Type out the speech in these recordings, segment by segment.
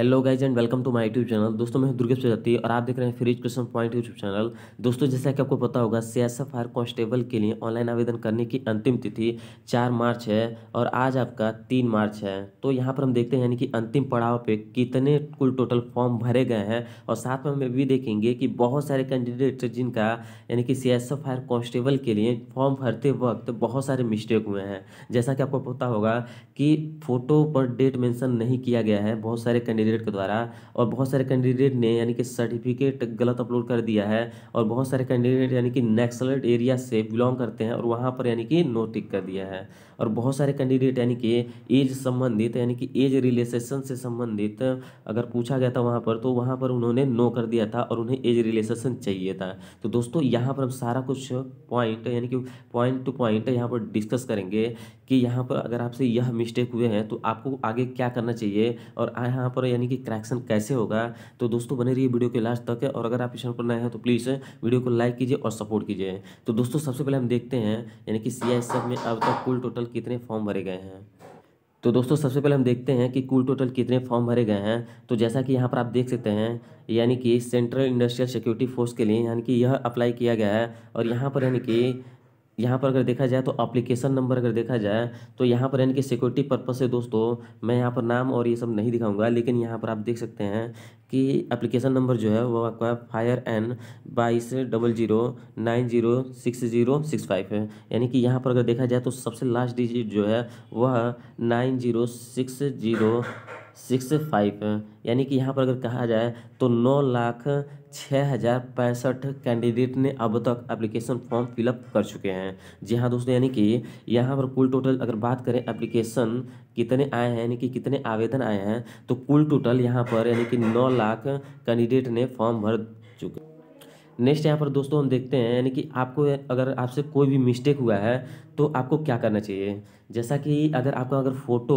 hello guys and welcome to my YouTube channel दोस्तों मैं दुर्गेश प्रजाति और आप देख रहे हैं freeze question point YouTube channel दोस्तों जैसा कि आपको पता होगा C S F R constable के लिए ऑनलाइन आवेदन करने की अंतिम तिथि चार मार्च है और आज आपका तीन मार्च है तो यहाँ पर हम देखते हैं यानी कि अंतिम पड़ाव पर कितने कुल टोटल फॉर्म भरे गए हैं और साथ में हम भी देखेंगे कि बहुत सारे कैंडिडेट जिनका यानी कि C S F R constable के लिए फॉर्म भरते वक्त बहुत सारे मिस्टेक हुए हैं जैसा कि आपको पता होगा कि फ़ोटो पर डेट मैंसन नहीं किया गया है बहुत सारे कैंडिडेट कैंडिडेट के द्वारा और बहुत सारे कैंडिडेट ने यानी कि सर्टिफिकेट गलत अपलोड कर दिया है और बहुत सारे कैंडिडेट यानी कि नेक्सलेट एरिया से बिलोंग करते हैं और वहाँ पर यानी कि नोटिक कर दिया है और बहुत सारे कैंडिडेट यानी कि एज संबंधित यानी कि एज रिलेशन से संबंधित अगर पूछा गया था वहाँ पर तो वहाँ पर उन्होंने नो कर दिया था और उन्हें एज रिलेशन चाहिए था तो दोस्तों यहाँ पर हम सारा कुछ पॉइंट यानी कि पॉइंट टू पॉइंट यहाँ पर डिस्कस करेंगे कि यहाँ पर अगर आपसे यह मिस्टेक हुए हैं तो आपको आगे क्या करना चाहिए और यहाँ पर यानी कि क्रैक्शन कैसे होगा तो दोस्तों बने रहिए वीडियो के लास्ट तक और अगर आप इस चैनल पर नए हैं तो प्लीज़ वीडियो को लाइक कीजिए और सपोर्ट कीजिए तो दोस्तों सबसे पहले हम देखते हैं यानी कि सी में अब तक कुल टोटल कितने फॉर्म भरे गए हैं तो दोस्तों सबसे पहले हम देखते हैं कि कुल टोटल कितने फॉर्म भरे गए हैं तो जैसा कि यहाँ पर आप देख सकते हैं यानी कि सेंट्रल इंडस्ट्रियल सिक्योरिटी फोर्स के लिए यानी कि यह अप्लाई किया गया है और यहाँ पर यानी कि यहाँ पर अगर देखा जाए तो अप्लीकेशन नंबर अगर देखा जाए तो यहाँ पर इनके सिक्योरिटी पर्पज़ से दोस्तों मैं यहाँ पर नाम और ये सब नहीं दिखाऊंगा लेकिन यहाँ पर आप देख सकते हैं कि एप्लीकेशन नंबर जो है वो आपका फायर एन बाईस double zero nine zero six zero six five है यानी कि यहाँ पर अगर देखा जाए तो सबसे लास्ट डिजिट जो है वह nine zero six zero six five यानी कि यहाँ पर अगर कहा जाए तो नौ लाख छः हज़ार पैंसठ कैंडिडेट ने अब तक एप्लीकेशन फॉर्म फिलअप कर चुके हैं जी हाँ दोस्तों यानी कि यहाँ पर कुल टोटल अगर बात करें एप्लीकेशन कितने आए हैं यानी कि कितने आवेदन आए हैं तो कुल टोटल यहाँ पर यानी कि नौ लाख कैंडिडेट ने फॉर्म भर चुके नेक्स्ट यहाँ पर दोस्तों हम देखते हैं यानी कि आपको अगर आपसे कोई भी मिस्टेक हुआ है तो आपको क्या करना चाहिए जैसा कि अगर आपका अगर फ़ोटो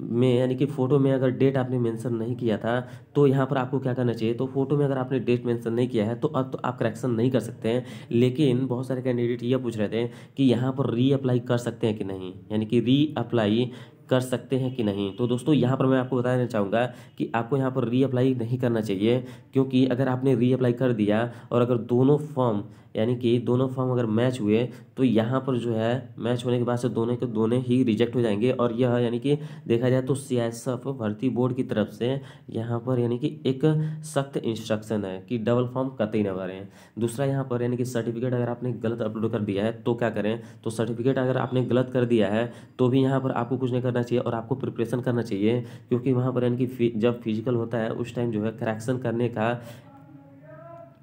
में यानी कि फ़ोटो में अगर डेट आपने मेंशन नहीं किया था तो यहाँ पर आपको क्या करना चाहिए तो फ़ोटो में अगर आपने डेट मेंशन नहीं किया है तो अब तो आप करेक्शन नहीं कर सकते हैं लेकिन बहुत सारे कैंडिडेट ये पूछ रहे थे कि यहाँ पर रीअप्लाई कर सकते हैं कि नहीं यानी कि रीअप्लाई कर सकते हैं कि नहीं तो दोस्तों यहाँ पर मैं आपको बताना चाहूँगा कि आपको यहाँ पर रीअप्लाई नहीं करना चाहिए क्योंकि अगर आपने रीअप्लाई कर दिया और अगर दोनों फॉर्म यानी कि दोनों फॉर्म अगर मैच हुए तो यहाँ पर जो है मैच होने के बाद से दोनों के दोनों ही रिजेक्ट हो जाएंगे और यह यानी कि देखा जाए तो सीएसएफ भर्ती बोर्ड की तरफ से यहाँ पर यानी कि एक सख्त इंस्ट्रक्शन है कि डबल फॉर्म कतई न भरें दूसरा यहाँ पर यानी कि सर्टिफिकेट अगर आपने गलत अपलोड कर दिया है तो क्या करें तो सर्टिफिकेट अगर आपने गलत कर दिया है तो भी यहाँ पर आपको कुछ नहीं करना चाहिए और आपको प्रिपरेशन करना चाहिए क्योंकि वहाँ पर यानी कि जब फिजिकल होता है उस टाइम जो है करेक्शन करने का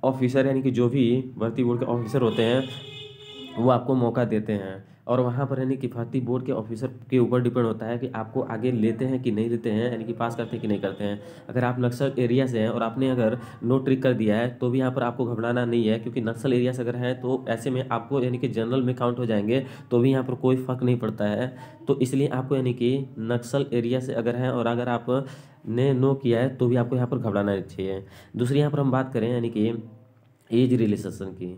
ऑफिसर यानी कि जो भी भर्ती बोर्ड के ऑफिसर होते हैं वो आपको मौका देते हैं और वहाँ पर यानी किफ़ायती बोर्ड के ऑफिसर के ऊपर डिपेंड होता है कि आपको आगे लेते हैं कि नहीं लेते हैं यानी कि पास करते हैं कि नहीं करते हैं अगर आप नक्सल एरिया से हैं और आपने अगर नो ट्रिक कर दिया है तो भी यहाँ पर आपको घबराना नहीं है क्योंकि नक्सल एरिया से अगर हैं तो ऐसे में आपको यानी कि जनरल में काउंट हो जाएंगे तो भी यहाँ पर कोई फ़र्क नहीं पड़ता है तो इसलिए आपको यानी कि नक्सल एरिया से अगर हैं और अगर आप ने नो किया है तो भी आपको यहाँ पर घबराना चाहिए दूसरी यहाँ पर हम बात करें यानी कि एज रिलेशन की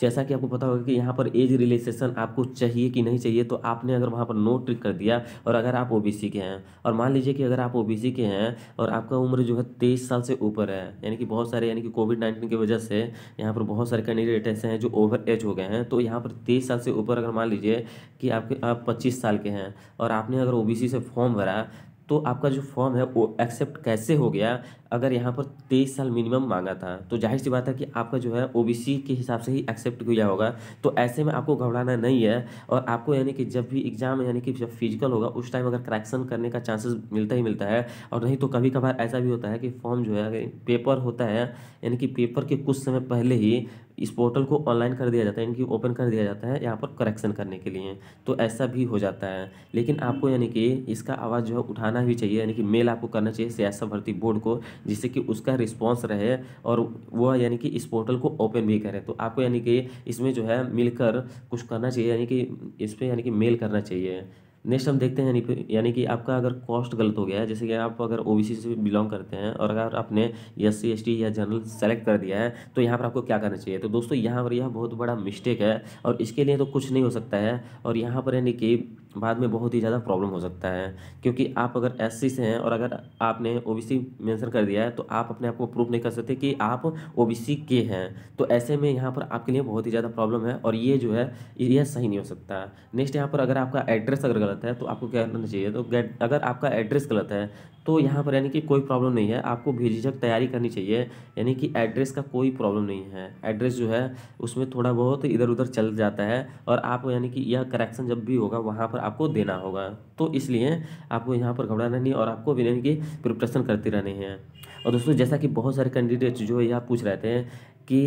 जैसा कि आपको पता होगा कि यहाँ पर एज रिलेशन आपको चाहिए कि नहीं चाहिए तो आपने अगर वहाँ पर नो ट्रिक कर दिया और अगर आप ओ के हैं और मान लीजिए कि अगर आप ओ के हैं और आपका उम्र जो है तेईस साल से ऊपर है यानी कि बहुत सारे यानी कि कोविड नाइन्टीन की वजह से यहाँ पर बहुत सारे कैंडिडेट ऐसे हैं जो ओवर एज हो गए हैं तो यहाँ पर तेईस साल से ऊपर अगर मान लीजिए कि आपके आप पच्चीस साल के हैं और आपने अगर ओ से फॉर्म भरा तो आपका जो फॉर्म है वो एक्सेप्ट कैसे हो गया अगर यहाँ पर तेईस साल मिनिमम मांगा था तो जाहिर सी बात है कि आपका जो है ओ के हिसाब से ही एक्सेप्ट किया होगा तो ऐसे में आपको घबराना नहीं है और आपको यानी कि जब भी एग्जाम यानी कि जब फिजिकल होगा उस टाइम अगर करेक्शन करने का चांसेस मिलता ही मिलता है और नहीं तो कभी कभार ऐसा भी होता है कि फॉर्म जो है पेपर होता है यानी कि पेपर के कुछ समय पहले ही इस पोर्टल को ऑनलाइन कर दिया जाता है इनकी ओपन कर दिया जाता है यहाँ पर करेक्शन करने के लिए तो ऐसा भी हो जाता है लेकिन आपको यानी कि इसका आवाज़ जो है उठाना भी चाहिए यानी कि मेल आपको करना चाहिए सियासत भर्ती बोर्ड को जिससे कि उसका रिस्पॉन्स रहे और वह यानी कि इस पोर्टल को ओपन भी करें तो आपको यानी कि इसमें जो है मिलकर कुछ करना चाहिए यानी कि इस पर यानी कि मेल करना चाहिए नेक्स्ट हम देखते हैं यानी यानी कि आपका अगर कॉस्ट गलत हो गया है जैसे कि आप अगर ओ से बिलोंग करते हैं और अगर आपने एस सी या जनरल सेलेक्ट कर दिया है तो यहाँ पर आपको क्या करना चाहिए तो दोस्तों यहाँ पर यह बहुत बड़ा मिस्टेक है और इसके लिए तो कुछ नहीं हो सकता है और यहाँ पर यानी कि बाद में बहुत ही ज़्यादा प्रॉब्लम हो सकता है क्योंकि आप अगर एससी से हैं और अगर आपने ओबीसी मेंशन कर दिया है तो आप अपने आप को प्रूफ नहीं कर सकते कि आप ओबीसी के हैं तो ऐसे में यहाँ पर आपके लिए बहुत ही ज़्यादा प्रॉब्लम है और ये जो है यह सही नहीं हो सकता नेक्स्ट यहाँ पर अगर आपका एड्रेस अगर गलत है तो आपको क्या करना चाहिए तो अगर आपका एड्रेस गलत है तो यहाँ पर यानी कि कोई प्रॉब्लम नहीं है आपको भेजिझक तैयारी करनी चाहिए यानी कि एड्रेस का कोई प्रॉब्लम नहीं है एड्रेस जो है उसमें थोड़ा बहुत इधर उधर चल जाता है और आप यानी कि यह करेक्शन जब भी होगा वहाँ पर आपको देना होगा तो इसलिए आपको यहाँ पर घबराना नहीं और आपको यानी कि प्रिपरेशन करते रहने हैं और दोस्तों जैसा कि बहुत सारे कैंडिडेट्स जो है यह पूछ रहे थे कि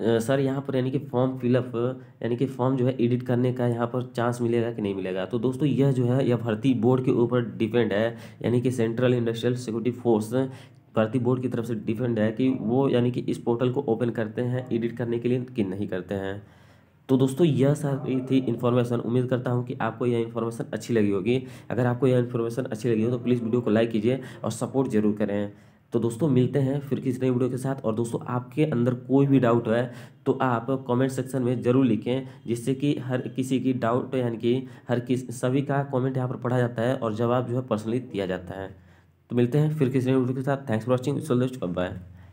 सर यहाँ पर यानी कि फॉर्म फिलअप यानी कि फॉर्म जो है एडिट करने का यहाँ पर चांस मिलेगा कि नहीं मिलेगा तो दोस्तों यह जो है यह भर्ती बोर्ड के ऊपर डिपेंड है यानी कि सेंट्रल इंडस्ट्रियल सिक्योरिटी फोर्स भर्ती बोर्ड की तरफ से डिपेंड है कि वो यानी कि इस पोर्टल को ओपन करते हैं एडिट करने के लिए कि नहीं करते हैं तो दोस्तों यह सारी थी इन्फॉर्मेशन उम्मीद करता हूँ कि आपको यह इन्फॉर्मेशन अच्छी लगी होगी अगर आपको यह इन्फॉर्मेशन अच्छी लगी हो तो प्लीज़ वीडियो को लाइक कीजिए और सपोर्ट जरूर करें तो दोस्तों मिलते हैं फिर किसी नई वीडियो के साथ और दोस्तों आपके अंदर कोई भी डाउट है तो आप कमेंट सेक्शन में ज़रूर लिखें जिससे कि हर किसी की डाउट यानी कि हर किस सभी का कमेंट यहाँ पर पढ़ा जाता है और जवाब जो है पर्सनली दिया जाता है तो मिलते हैं फिर किसी नई वीडियो के साथ थैंक्स फॉर वॉचिंग बाय